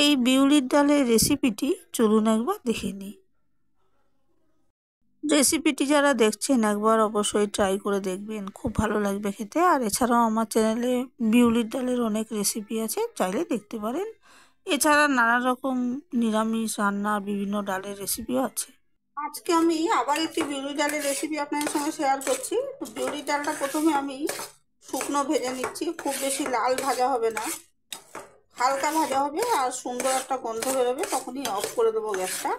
এই বিউলির ডালের রেসিপিটি চলুন একবার দেখে নিই রেসিপিটি যারা দেখছেন একবার অবশ্যই ট্রাই করে দেখবেন খুব ভালো লাগবে খেতে আর এছাড়াও আমার চ্যানেলে বিউলির ডালের অনেক রেসিপি আছে চাইলে দেখতে পারেন এছাড়া নানা রকম নিরামিষ রান্না বিভিন্ন ডালের রেসিপিও আছে আজকে আমি আবার একটি বিউলি ডালের রেসিপি আপনাদের সঙ্গে শেয়ার করছি বিউলি ডালটা প্রথমে আমি শুকনো ভেজে নিচ্ছি খুব বেশি লাল ভাজা হবে না হালকা ভাজা হবে আর সুন্দর একটা গন্ধ বেরোবে তখনই অফ করে দেবো গ্যাসটা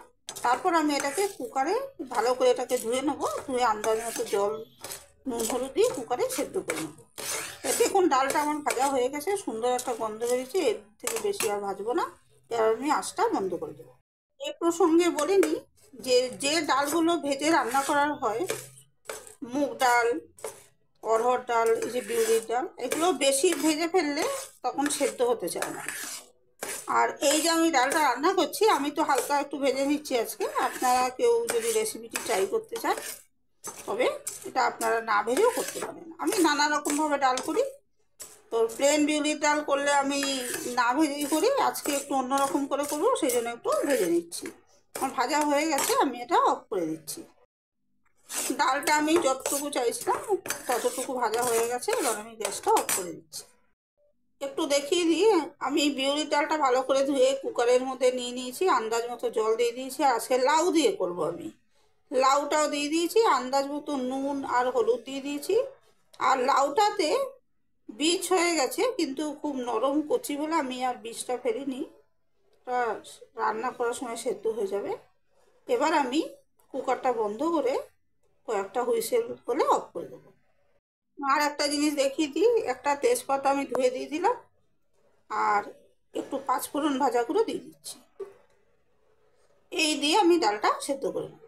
তারপর আমি এটাকে কুকারে ভালো করে এটাকে ধুয়ে নেবো ধুয়ে আন্দাজ মতো জল নুন হলুদ দিয়ে কুকারে সেদ্ধ করে নেবো দেখুন ডালটা আমার ভাজা হয়ে গেছে সুন্দর একটা গন্ধ বেরিয়েছে এর থেকে বেশি আর ভাজবো না এর আমি আঁচটা বন্ধ করে দেবো এ প্রসঙ্গে বলিনি যে যে ডালগুলো ভেজে রান্না করার হয় মুগ ডাল অড়হর ডাল এই যে বিউলির ডাল এগুলো বেশি ভেজে ফেললে তখন সেদ্ধ হতে চায় না আর এই যে আমি ডালটা রান্না করছি আমি তো হালকা একটু ভেজে নিচ্ছি আজকে আপনারা কেউ যদি রেসিপিটি ট্রাই করতে চান তবে এটা আপনারা না ভেজেও করতে পারেন আমি নানা রকমভাবে ডাল করি তো প্লেন বিউলির ডাল করলে আমি না ভেজেই করি আজকে একটু অন্যরকম করে করবো সেই জন্য একটু ভেজে নিচ্ছি আমার ভাজা হয়ে গেছে আমি এটা অফ করে দিচ্ছি ডালটা আমি যতটুকু চাইছিলাম ততটুকু ভাজা হয়ে গেছে এবার আমি গ্যাসটা অফ করে দিচ্ছি একটু দেখিয়ে দিই আমি বিউলির ডালটা ভালো করে ধুয়ে কুকারের মধ্যে নিয়ে নিয়েছি আন্দাজ মতো জল দিয়ে দিয়েছি আজকে লাউ দিয়ে করব আমি লাউটাও দিয়ে দিয়েছি আন্দাজ মতো নুন আর হলুদ দিয়ে দিয়েছি আর লাউটাতে বীজ হয়ে গেছে কিন্তু খুব নরম কচি বলে আমি আর বীজটা ফেলিনি রান্না করার সময় সেদ্ধ হয়ে যাবে এবার আমি কুকারটা বন্ধ করে কয়েকটা হুইসেল করে অফ করে দেবো আর একটা জিনিস দেখিয়ে দিই একটা তেজপাতা আমি ধুয়ে দিয়ে দিলাম আর একটু পাঁচফোড়ন ভাজাগুলো দিয়ে দিচ্ছি এই দিয়ে আমি ডালটা সেদ্ধ করে নেব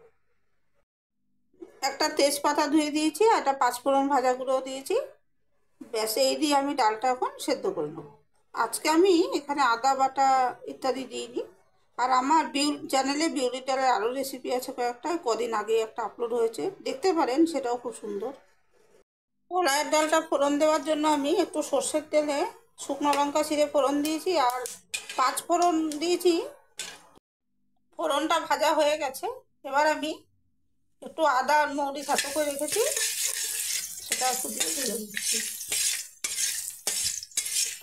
একটা তেজপাতা ধুয়ে দিয়েছি আর একটা পাঁচফোড়ন ভাজা দিয়েছি ব্যাস এই দিয়ে আমি ডালটা এখন সেদ্ধ করে নেব আজকে আমি এখানে আদা বাটা ইত্যাদি দিই আর আমার বিউ চ্যানেলে বিউটি টারের আরও রেসিপি আছে কয়েকটা কদিন আগে একটা আপলোড হয়েছে দেখতে পারেন সেটাও খুব সুন্দর কড়াইয়ের ডালটা ফোড়ন দেওয়ার জন্য আমি একটু সর্ষের তেলে শুকনো লঙ্কা ছিঁড়ে ফোড়ন দিয়েছি আর পাঁচ ফোড়ন দিয়েছি ফোড়নটা ভাজা হয়ে গেছে এবার আমি একটু আদা আর মৌরি খাতো করে রেখেছি সেটা একটু দিয়ে দিচ্ছি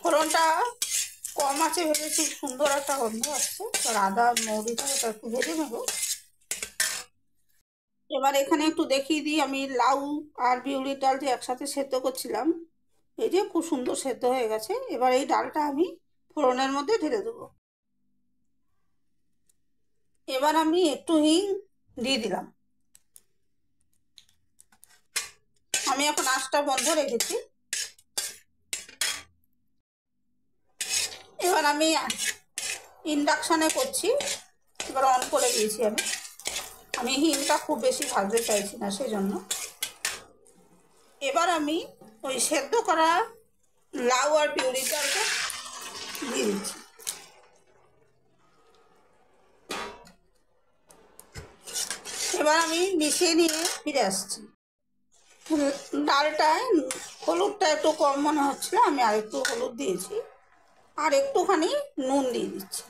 ফোড়নটা কম আছে ভেবেছি সুন্দর একটা গন্ধ আসছে আর আদা মৌরিটা ওটা একটু ভেজে নেব এবার এখানে একটু দেখিয়ে দিই আমি লাউ আর বিউলির ডাল যে একসাথে সেদ্ধ করছিলাম এই যে খুব সুন্দর সেদ্ধ হয়ে গেছে এবার এই ডালটা আমি ফোড়নের মধ্যে ঢেলে দেবো এবার আমি একটু হিং দিয়ে দিলাম আমি এখন আঁচটা বন্ধ রেখেছি এবার আমি ইন্ডাকশানে করছি এবার অন করে দিয়েছি আমি আমি হিমটা খুব বেশি ভাজতে চাইছি না সেই জন্য এবার আমি ওই সেদ্ধ করা লাউ আর পিউরি চালটা দিয়ে দিচ্ছি এবার আমি মিশিয়ে নিয়ে ফিরে আসছি ডালটায় হলুদটা একটু কম মনে হচ্ছিল আমি আরেকটু হলুদ দিয়েছি আর একটুখানি নুন দিয়ে দিচ্ছি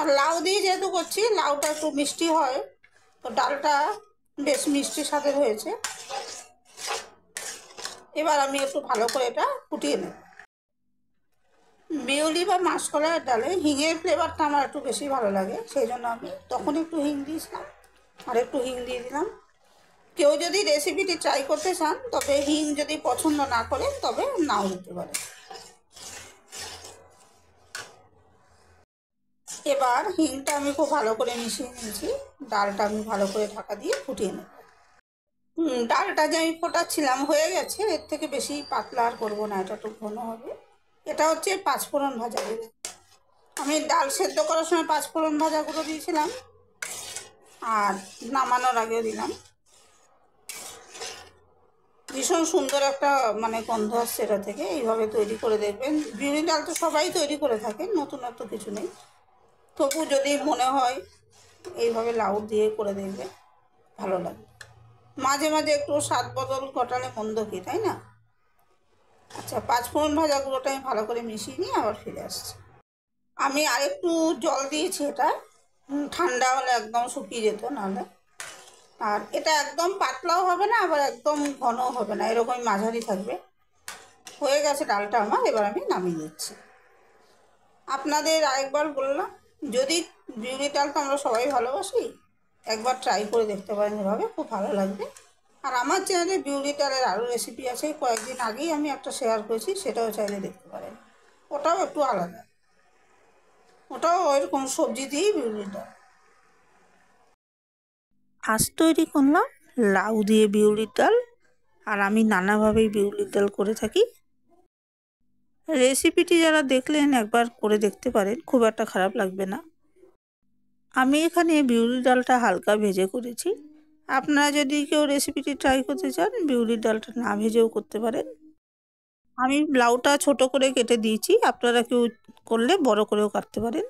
আর লাউ দিয়ে যেহেতু করছি লাউটা একটু মিষ্টি হয় তো ডালটা বেশ মিষ্টির সাথে হয়েছে এবার আমি একটু ভালো করে এটা ফুটিয়ে নেব বিউলি বা মাসকলার ডালে হিঙের ফ্লেভারটা আমার একটু বেশি ভালো লাগে সেই জন্য আমি তখন একটু হিং দিয়েছিলাম আর একটু হিং দিয়ে দিলাম কেউ যদি রেসিপিটি ট্রাই করতে চান তবে হিং যদি পছন্দ না করেন তবে নাও দিতে পারেন এবার হিংটা আমি খুব ভালো করে মিশিয়ে নিয়েছি ডালটা আমি ভালো করে ঢাকা দিয়ে ফুটিয়ে নেব ডালটা যে আমি ফোটাচ্ছিলাম হয়ে গেছে এর থেকে বেশি পাতলা আর করবো না এটা তো ঘন হবে এটা হচ্ছে পাঁচফোড়ন ভাজা আমি ডাল সেদ্ধ করার সময় পাঁচফোড়ন ভাজাগুলো দিয়েছিলাম আর নামানোর আগেও দিলাম ভীষণ সুন্দর একটা মানে গন্ধ আসছে এটা থেকে এইভাবে তৈরি করে দেখবেন বিউরি ডাল তো সবাই তৈরি করে থাকে নতুনত্ব কিছু নেই তবু যদি মনে হয় এইভাবে লাউ দিয়ে করে দেখবে ভালো লাগবে মাঝে মাঝে একটু স্বাদ বদল ঘটালে মন্দ কি তাই না আচ্ছা পাঁচফোড়ন ভাজা গুঁড়োটা আমি ভালো করে মিশিয়ে নিয়ে আবার ফিরে আসছি আমি আরেকটু জল দিয়েছি এটা ঠান্ডা হলে একদম শুকিয়ে যেত নাহলে আর এটা একদম পাতলাও হবে না আবার একদম ঘনও হবে না এরকমই মাঝারি থাকবে হয়ে গেছে ডালটা আমার এবার আমি নামিয়ে দিচ্ছি আপনাদের আরেকবার বললাম যদি বিউলি ডাল তো আমরা সবাই ভালোবাসি একবার ট্রাই করে দেখতে পারেন এভাবে খুব ভালো লাগবে আর আমার চ্যানেলে বিউলি ডালের আরও রেসিপি আছে কয়েকদিন আগেই আমি একটা শেয়ার করেছি সেটাও চাইলে দেখতে পারেন ওটাও একটু আলাদা ওটাও ওইরকম সবজি দিয়েই বিউলি ডাল আজ তৈরি করলাম লাউ দিয়ে বিউলির ডাল আর আমি নানাভাবেই বিউলির ডাল করে থাকি রেসিপিটি যারা দেখলেন একবার করে দেখতে পারেন খুব একটা খারাপ লাগবে না আমি এখানে বিউলি ডালটা হালকা ভেজে করেছি আপনারা যদি কেউ রেসিপিটি ট্রাই করতে চান বিউলির ডালটা না ভেজেও করতে পারেন আমি ব্লাউটা ছোট করে কেটে দিয়েছি আপনারা কেউ করলে বড় করেও কাটতে পারেন